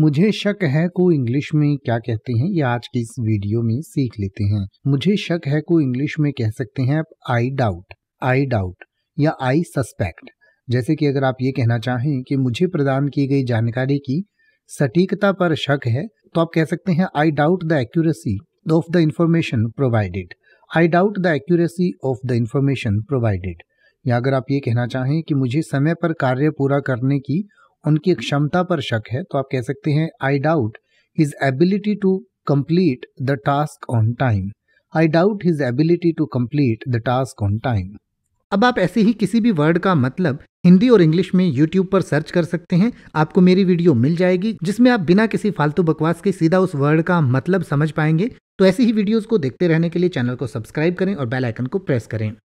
मुझे शक है को इंग्लिश में क्या कहते हैं ये आज की इस वीडियो में सीख लेते हैं मुझे शक है को इंग्लिश में कह सकते हैं आप आई डाउट आई डाउट या आई सस्पेक्ट जैसे कि अगर आप ये कहना चाहें कि मुझे प्रदान की गई जानकारी की सटीकता पर शक है तो आप कह सकते हैं I doubt the accuracy of the information provided I doubt the accuracy of the information provided या अगर आप ये कहना चाहें कि मुझे समय पर कार्य पूरा करने की उनकी क्षमता पर शक है तो आप कह सकते हैं I doubt his ability to complete the task on time I doubt his ability to complete the task on time अब आप ऐसे ही किसी भी वर्ड का मतलब हिंदी और इंग्लिश में यूट्यूब पर सर्च कर सकते हैं आपको मेरी वीडियो मिल जाएगी जिसमें आप बिना किसी फालतू बकवास के सीधा उस वर्ड का मतलब समझ पाएंगे तो ऐसी ही वीडियोस को देखते रहने के लिए चैनल को सब्सक्राइब करें और बेल आइकन को प्रेस करें